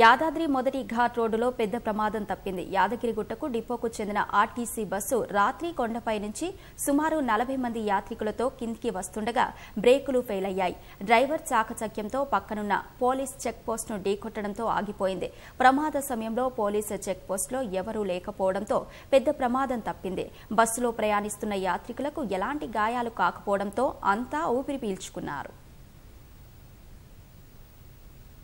యాదాద్రి మొదటి ఘాట్ రోడ్డులో పెద్ద ప్రమాదం తప్పింది యాదగిరిగుట్టకు డిపోకు చెందిన ఆర్టీసీ బస్సు రాత్రి కొండపై నుంచి సుమారు నలభై మంది యాత్రికులతో కిందికి వస్తుండగా బ్రేకులు ఫెయిల్ అయ్యాయి డ్రైవర్ చాకచక్యంతో పక్కనున్న పోలీస్ చెక్ ఢీకొట్టడంతో ఆగిపోయింది ప్రమాద సమయంలో పోలీసు చెక్ ఎవరూ లేకపోవడంతో పెద్ద ప్రమాదం తప్పింది బస్సులో ప్రయాణిస్తున్న యాత్రికులకు ఎలాంటి గాయాలు కాకపోవడంతో అంతా ఊపిరి పీల్చుకున్నారు